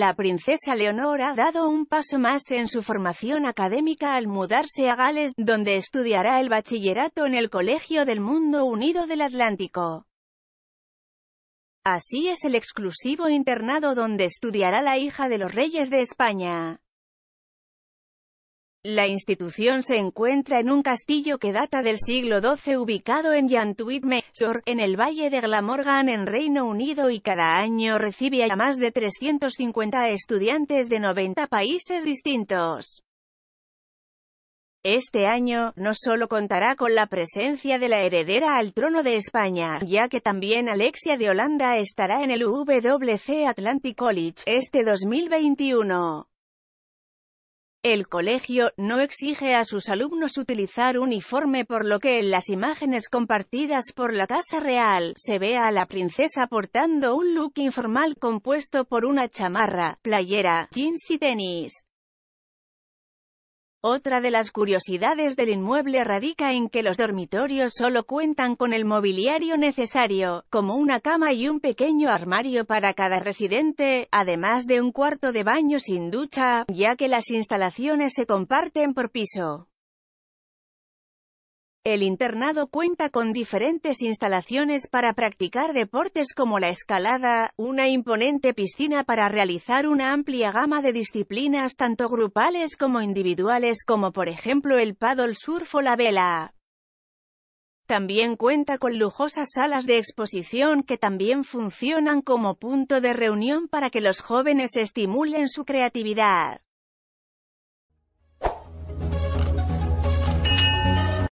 La princesa Leonor ha dado un paso más en su formación académica al mudarse a Gales, donde estudiará el bachillerato en el Colegio del Mundo Unido del Atlántico. Así es el exclusivo internado donde estudiará la hija de los reyes de España. La institución se encuentra en un castillo que data del siglo XII ubicado en Yantuitme, en el Valle de Glamorgan en Reino Unido y cada año recibe a más de 350 estudiantes de 90 países distintos. Este año, no solo contará con la presencia de la heredera al trono de España, ya que también Alexia de Holanda estará en el WC Atlantic College, este 2021. El colegio no exige a sus alumnos utilizar uniforme por lo que en las imágenes compartidas por la Casa Real, se ve a la princesa portando un look informal compuesto por una chamarra, playera, jeans y tenis. Otra de las curiosidades del inmueble radica en que los dormitorios solo cuentan con el mobiliario necesario, como una cama y un pequeño armario para cada residente, además de un cuarto de baño sin ducha, ya que las instalaciones se comparten por piso. El internado cuenta con diferentes instalaciones para practicar deportes como la escalada, una imponente piscina para realizar una amplia gama de disciplinas tanto grupales como individuales como por ejemplo el paddle surf o la vela. También cuenta con lujosas salas de exposición que también funcionan como punto de reunión para que los jóvenes estimulen su creatividad.